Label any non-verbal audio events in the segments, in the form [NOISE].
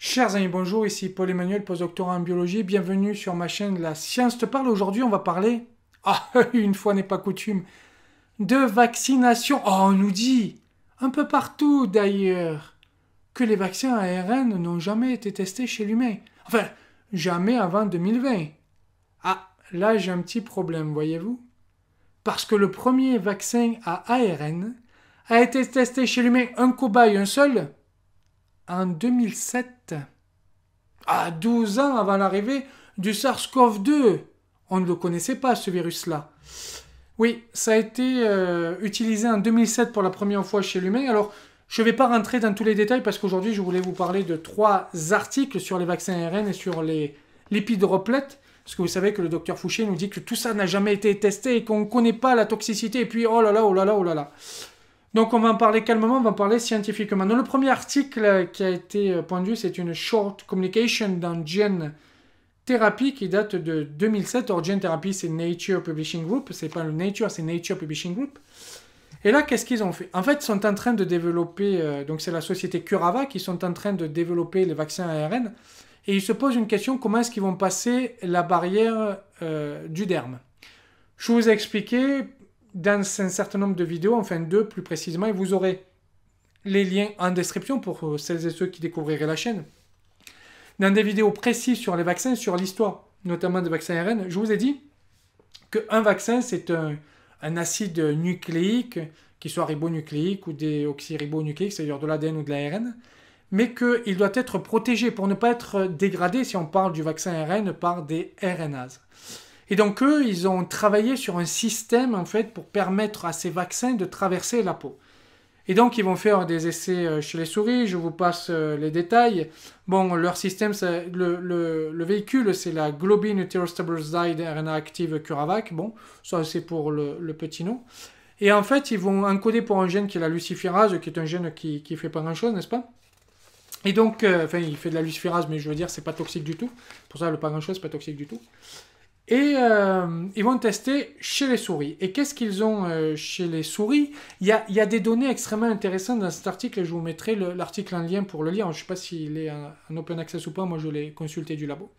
Chers amis, bonjour, ici Paul Emmanuel, postdoctorat en biologie. Bienvenue sur ma chaîne La Science te parle. Aujourd'hui, on va parler, ah, [LAUGHS] une fois n'est pas coutume, de vaccination. Oh, on nous dit, un peu partout d'ailleurs, que les vaccins ARN n'ont jamais été testés chez l'humain. Enfin, jamais avant 2020. Ah, là, j'ai un petit problème, voyez-vous Parce que le premier vaccin à ARN a été testé chez l'humain, un cobaye, un seul, en 2007, à 12 ans avant l'arrivée du SARS-CoV-2. On ne le connaissait pas, ce virus-là. Oui, ça a été euh, utilisé en 2007 pour la première fois chez l'humain. Alors, je ne vais pas rentrer dans tous les détails parce qu'aujourd'hui, je voulais vous parler de trois articles sur les vaccins ARN et sur les lipides replettes. Parce que vous savez que le docteur Fouché nous dit que tout ça n'a jamais été testé et qu'on ne connaît pas la toxicité. Et puis, oh là là, oh là là, oh là là. Donc on va en parler calmement, on va en parler scientifiquement. Dans le premier article euh, qui a été euh, pondu, c'est une short communication dans Gene Therapy qui date de 2007. Or Gen Therapy c'est Nature Publishing Group, c'est pas le Nature, c'est Nature Publishing Group. Et là, qu'est-ce qu'ils ont fait En fait, ils sont en train de développer, euh, donc c'est la société Curava qui sont en train de développer les vaccins ARN. Et ils se posent une question, comment est-ce qu'ils vont passer la barrière du derme Je vous ai expliqué, dans un certain nombre de vidéos, enfin deux plus précisément, et vous aurez les liens en description pour euh, celles et ceux qui découvriraient la chaîne. Dans des vidéos précises sur les vaccins, sur l'histoire, notamment des vaccins RN je vous ai dit qu'un vaccin, c'est un, acide nucléique, qu'il soit ribonucléique ou des oxyribonucléiques, c'est-à-dire de l'ADN ou de l'ARN, mais qu'il doit être protégé pour ne pas être dégradé, si on parle du vaccin RN par des RNAs. Et donc eux, ils ont travaillé sur un système en fait pour permettre à ces vaccins de traverser la peau. Et donc ils vont faire des essais euh, chez les souris, je vous passe euh, les détails. Bon, leur système, le, le, véhicule, c'est la Globin Zide RNA Active Curavac. Bon, ça c'est pour le, petit nom. Et en fait, ils vont encoder pour un gène qui est la luciférase, qui est un gène qui ne fait pas grand-chose, n'est-ce pas Et donc, euh, enfin, il fait de la luciférase, mais je veux dire, c'est pas toxique du tout. Pour ça, le pas grand-chose, pas toxique du tout. Et euh, ils vont tester chez les souris. Et qu'est-ce qu'ils ont euh, chez les souris il y, a, des données extrêmement intéressantes dans cet article. je vous mettrai l'article en lien pour le lire. Je ne sais pas s'il est en open access ou pas. Moi, je l'ai consulté du labo.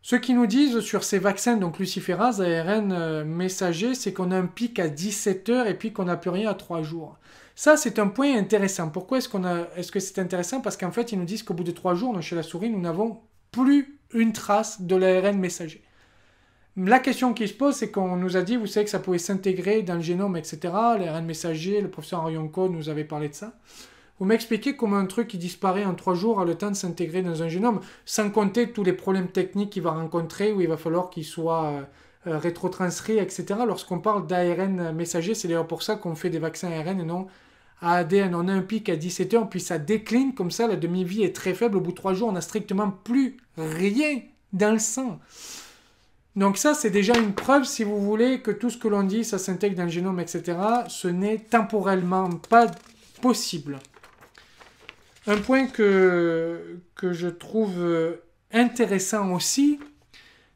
Ce qu'ils nous disent sur ces vaccins, donc luciférase, ARN euh, messager, c'est qu'on a un pic à 17 heures et puis qu'on n'a plus rien à 3 jours. Ça, c'est un point intéressant. Pourquoi est-ce qu'on est -ce que c'est intéressant Parce qu'en fait, ils nous disent qu'au bout de 3 jours, chez la souris, nous n'avons plus une trace de l'ARN messager. La question qui se pose, c'est qu'on nous a dit, vous savez, que ça pouvait s'intégrer dans le génome, etc. L'ARN messager, le professeur Arionco nous avait parlé de ça. Vous m'expliquez comment un truc qui disparaît en trois jours a le temps de s'intégrer dans un génome, sans compter tous les problèmes techniques qu'il va rencontrer, où il va falloir qu'il soit euh, euh, rétrotranscrit, etc. Lorsqu'on parle d'ARN messager, c'est d'ailleurs pour ça qu'on fait des vaccins ARN et non ADN. On a un pic à 17 heures, puis ça décline, comme ça la demi-vie est très faible. Au bout de trois jours, on n'a strictement plus rien dans le sang. Donc ça, c'est déjà une preuve, si vous voulez, que tout ce que l'on dit, ça s'intègre dans le génome, etc. Ce n'est temporellement pas possible. Un point que, que je trouve intéressant aussi,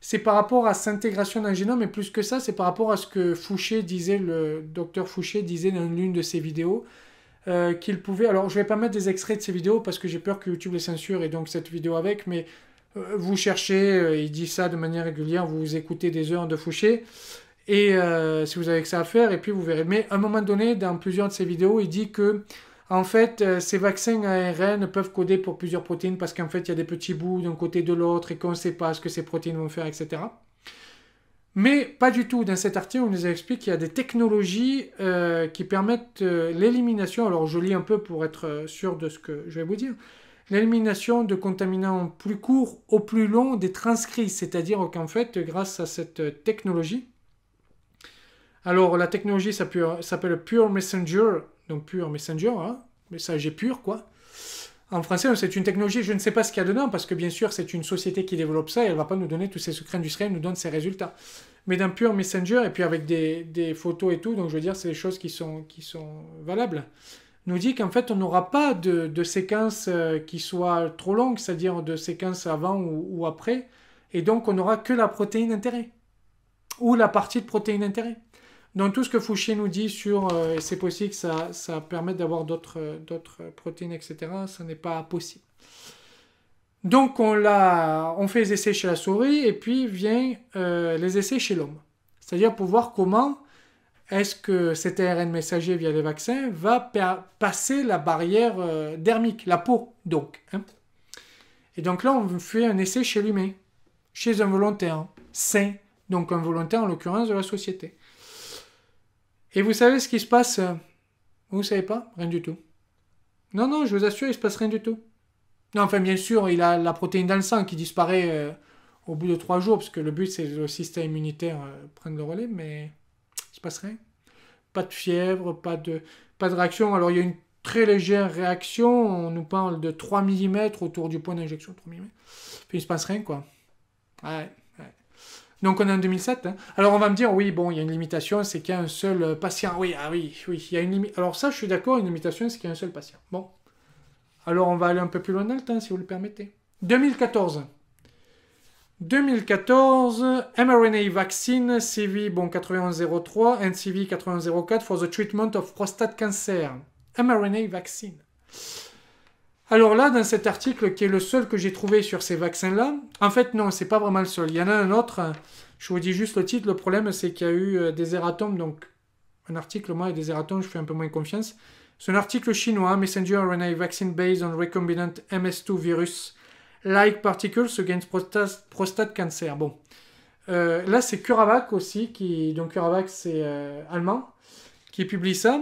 c'est par rapport à intégration dans le génome, et plus que ça, c'est par rapport à ce que Fouché disait, le docteur Fouché disait dans l'une de ses vidéos, euh, qu'il pouvait... Alors, je ne vais pas mettre des extraits de ses vidéos parce que j'ai peur que YouTube les censure et donc cette vidéo avec, mais euh, vous cherchez, euh, il dit ça de manière régulière, vous écoutez des heures de Fouché, et euh, si vous avez que ça à faire, et puis vous verrez. Mais à un moment donné, dans plusieurs de ses vidéos, il dit que en fait, ces vaccins ARN peuvent coder pour plusieurs protéines parce qu'en fait, il y a des petits bouts d'un côté de l'autre et qu'on ne sait pas ce que ces protéines vont faire, etc. Mais pas du tout. Dans cet article, on nous explique qu'il y a des technologies qui permettent l'élimination. Alors, je lis un peu pour être sûr de ce que je vais vous dire l'élimination de contaminants plus courts au plus long des transcrits, c'est-à-dire qu'en fait, grâce à cette technologie, alors la technologie s'appelle Pure Messenger, donc Pure Messenger, hein, message messager pur quoi. En français, c'est une technologie, je ne sais pas ce qu'il y a dedans, parce que bien sûr, c'est une société qui développe ça et elle ne va pas nous donner tous ses secrets industriels, elle nous donne ses résultats. Mais d'un Pure messenger, et puis avec des, photos et tout, donc je veux dire, c'est des choses qui sont, qui sont valables nous dit qu'en fait, on n'aura pas de, de séquences euh, qui soit trop longue c'est-à-dire de séquences avant ou, après, et donc on n'aura que la protéine d'intérêt, ou la partie de protéine d'intérêt. Donc tout ce que Fouché nous dit sur euh, c'est possible que ça, ça permette d'avoir d'autres euh, protéines, etc., ça n'est pas possible. Donc on, fait les essais chez la souris et puis vient les essais chez l'homme. C'est-à-dire pour voir comment est-ce que cet ARN messager via les vaccins va passer la barrière euh, dermique, la peau donc hein? Et donc là, on fait un essai chez l'humain, chez un volontaire sain, donc un volontaire en l'occurrence de la société. Et vous savez ce qui se passe euh, Vous ne savez pas Rien du tout. Non, non, je vous assure, il ne se passe rien du tout. Non, enfin, bien sûr, il a la protéine dans le sang qui disparaît euh, au bout de trois jours, parce que le but, c'est le système immunitaire prenne le relais, mais se passe rien. Pas de fièvre, pas de, pas de réaction. Alors il y a une très légère réaction, on nous parle de 3 mm autour du point d'injection, 3 mm. Puis il se passe rien, quoi. Donc on est en 2007. Hein. Alors on va me dire, oui, bon, il y a une limitation, c'est qu'il y a un seul euh, patient. Oui, ah oui, oui, il y a une limite. Alors ça, je suis d'accord, une limitation, c'est qu'il y a un seul patient. Bon. Alors on va aller un peu plus loin dans le temps, si vous le permettez. 2014. 2014, mRNA vaccine CV8103 ncv 8104 for the treatment of prostate cancer. mRNA vaccine. Alors là, dans cet article qui est le seul que j'ai trouvé sur ces vaccins-là, en fait non, c'est pas vraiment le seul. Il y en a un autre. Je vous dis juste le titre. Le problème, c'est qu'il y a eu euh, des erratums. Donc, un article, moi, et des erratums, je fais un peu moins confiance. C'est un article chinois, Messenger RNA Vaccine Based on Recombinant MS2 Virus like particles against prostate, prostate cancer. Bon. Euh, là, c'est Curavac aussi, qui, donc Curavac, c'est euh, allemand, qui publie ça.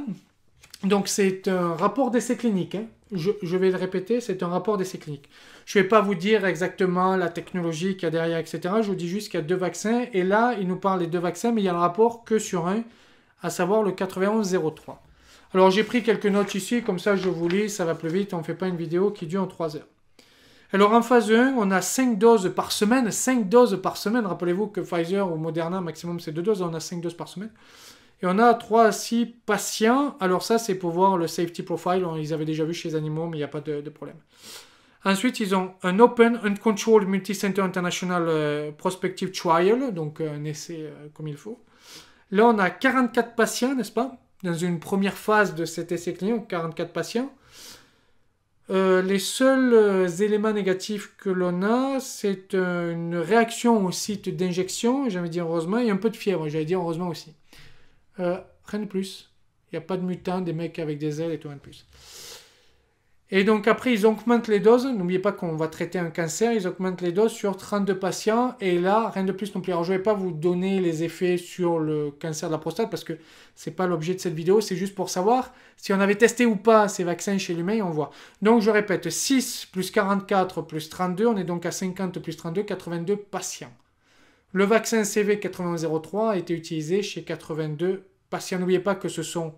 Donc, c'est un rapport d'essai clinique. Hein. Je, vais le répéter, c'est un rapport d'essai clinique. Je ne vais pas vous dire exactement la technologie qu'il y a derrière, etc. Je vous dis juste qu'il y a deux vaccins. Et là, il nous parle des deux vaccins, mais il y a le rapport que sur un, à savoir le 9103. Alors, j'ai pris quelques notes ici, comme ça, je vous lis, ça va plus vite. On ne fait pas une vidéo qui dure en 3 heures. Alors en phase 1, on a 5 doses par semaine. 5 doses par semaine. Rappelez-vous que Pfizer ou Moderna, maximum c'est 2 doses. On a 5 doses par semaine. Et on a 3 à 6 patients. Alors ça, c'est pour voir le safety profile. Ils avaient déjà vu chez les animaux, mais il n'y a pas de, problème. Ensuite, ils ont un Open Uncontrolled Multicenter International euh, Prospective Trial, donc euh, un essai euh, comme il faut. Là, on a 44 patients, n'est-ce pas Dans une première phase de cet essai clinique, 44 patients. Euh, les seuls euh, éléments négatifs que l'on a, c'est euh, une réaction au site d'injection, j'avais dit heureusement, et un peu de fièvre, j'allais dit heureusement aussi. rien de plus. Il n'y a pas de mutants, des mecs avec des ailes et tout, rien de plus. Et donc après, ils augmentent les doses. N'oubliez pas qu'on va traiter un cancer. Ils augmentent les doses sur 32 patients. Et là, rien de plus non plus. Alors, je ne vais pas vous donner les effets sur le cancer de la prostate parce que ce n'est pas l'objet de cette vidéo. C'est juste pour savoir si on avait testé ou pas ces vaccins chez l'humain. On voit. Donc, je répète, 6 plus 44 plus 32. On est donc à 50 plus 32, 82 patients. Le vaccin CV 8003 a été utilisé chez 82 patients. N'oubliez pas que ce sont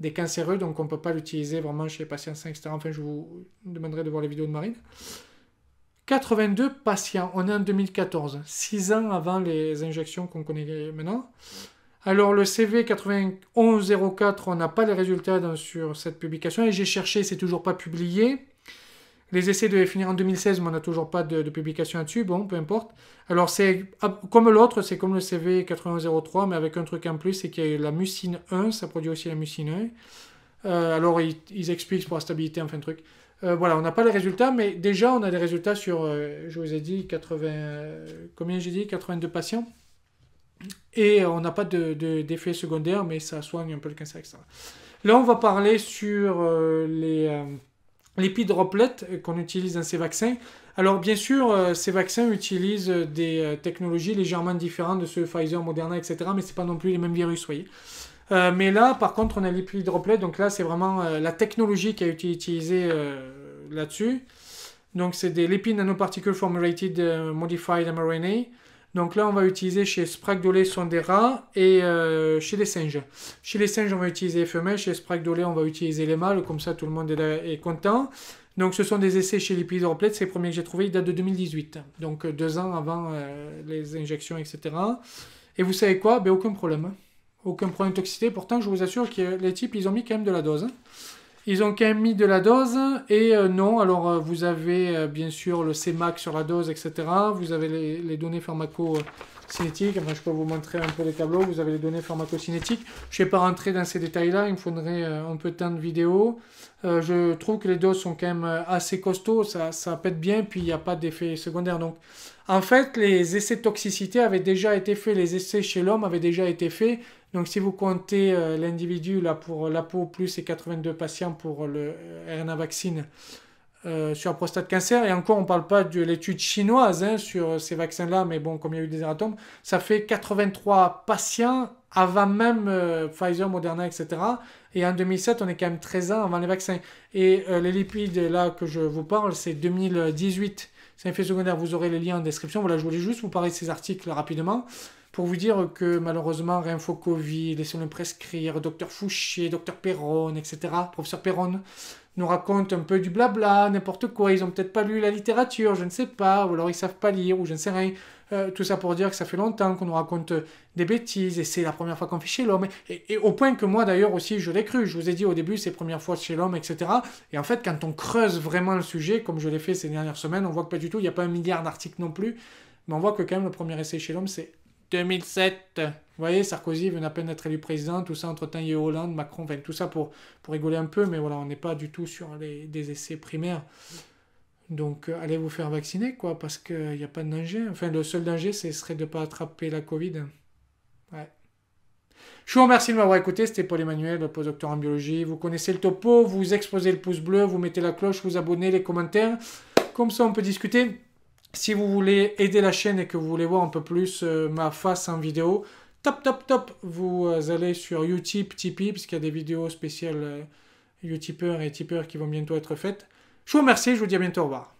des cancéreux, donc on ne peut pas l'utiliser vraiment chez les patients sains, etc. Enfin, je vous demanderai de voir les vidéos de Marine. 82 patients, on est en 2014, 6 ans avant les injections qu'on connaît maintenant. Alors le CV 9104, on n'a pas les résultats sur cette publication et j'ai cherché, c'est toujours pas publié. Les essais devaient finir en 2016, mais on n'a toujours pas de, publication là-dessus. Bon, peu importe. Alors, c'est ah, comme l'autre, c'est comme le CV 8103, mais avec un truc en plus, c'est qu'il y a la mucine 1, ça produit aussi la mucine 1. Euh, alors, ils, expliquent pour la stabilité, enfin, truc. Euh, voilà, on n'a pas les résultats, mais déjà, on a des résultats sur, euh, je vous ai dit, 80, combien j'ai dit 82 patients. Et on n'a pas d'effet de, secondaire, mais ça soigne un peu le cancer, etc. Là, on va parler sur les L'épidroplète qu'on utilise dans ces vaccins. Alors bien sûr, euh, ces vaccins utilisent des euh, technologies légèrement différentes de ceux Pfizer, Moderna, etc. Mais ce n'est pas non plus les mêmes virus, voyez. Euh, mais là, par contre, on a les Donc là, c'est vraiment la technologie qui a été utilisée là-dessus. Donc c'est des lipid Nanoparticules formulated modified mRNA. Donc là, on va utiliser chez sprague ce sont des rats et euh, chez les singes. Chez les singes, on va utiliser les femelles. Chez sprague lait on va utiliser les mâles. Comme ça, tout le monde est, content. Donc ce sont des essais chez les C'est le premiers que j'ai trouvé, Ils datent de 2018. Donc euh, deux ans avant euh, les injections, etc. Et vous savez quoi ben, Aucun problème. Aucun problème de toxicité. Pourtant, je vous assure que les types, ils ont mis quand même de la dose. Hein. Ils ont quand même mis de la dose et euh, non, alors euh, vous avez euh, bien sûr le CMAC sur la dose, etc. Vous avez les, données pharmacocinétiques, enfin je peux vous montrer un peu les tableaux, vous avez les données pharmacocinétiques. Je ne vais pas rentrer dans ces détails-là, il me faudrait un peu de temps de vidéo. je trouve que les doses sont quand même assez costauds, ça, ça pète bien, puis il n'y a pas d'effet secondaire. Donc en fait, les essais de toxicité avaient déjà été faits, les essais chez l'homme avaient déjà été faits donc si vous comptez euh, l'individu là pour la peau plus et 82 patients pour le euh, RNA vaccine euh, sur la prostate cancer, et encore on ne parle pas de l'étude chinoise hein, sur ces vaccins-là, mais bon, comme il y a eu des erratomes, ça fait 83 patients avant même Pfizer, Moderna, etc. Et en 2007, on est quand même 13 ans avant les vaccins. Et les lipides, là, que je vous parle, c'est 2018. C'est un fait secondaire, vous aurez les liens en description. Voilà, je voulais juste vous parler de ces articles rapidement pour vous dire que malheureusement, faut Covid, laissons le prescrire, Docteur Fouché, Docteur Perron, etc., Professeur Perron, nous raconte un peu du blabla, n'importe quoi, ils ont peut-être pas lu la littérature, je ne sais pas, ou alors ils savent pas lire, ou je ne sais rien. Euh, tout ça pour dire que ça fait longtemps qu'on nous raconte des bêtises, et c'est la première fois qu'on fait chez l'homme. Et, au point que moi d'ailleurs aussi, je l'ai cru. Je vous ai dit au début, c'est première fois chez l'homme, etc. Et en fait, quand on creuse vraiment le sujet, comme je l'ai fait ces dernières semaines, on voit que pas du tout, il n'y a pas un milliard d'articles non plus, mais on voit que quand même le premier essai chez l'homme, c'est 2007. Vous voyez, Sarkozy vient à peine d'être élu président, tout ça entre-temps, il y a Hollande, Macron, enfin, tout ça pour, pour rigoler un peu, mais voilà, on n'est pas du tout sur les, des essais primaires. Donc, euh, allez vous faire vacciner, quoi, parce qu'il euh, n'y a pas de danger. Enfin, le seul danger, ce serait de ne pas attraper la Covid. Ouais. Je vous remercie de m'avoir écouté, c'était Paul Emmanuel, post-docteur en biologie. Vous connaissez le topo, vous exposez le pouce bleu, vous mettez la cloche, vous abonnez, les commentaires. Comme ça, on peut discuter. Si vous voulez aider la chaîne et que vous voulez voir un peu plus euh, ma face en vidéo, top, top, top, vous euh, allez sur Utip, Tipeee, puisqu'il y a des vidéos spéciales euh, Utipeurs et tipeurs qui vont bientôt être faites. Je vous remercie, je vous dis à bientôt, au revoir.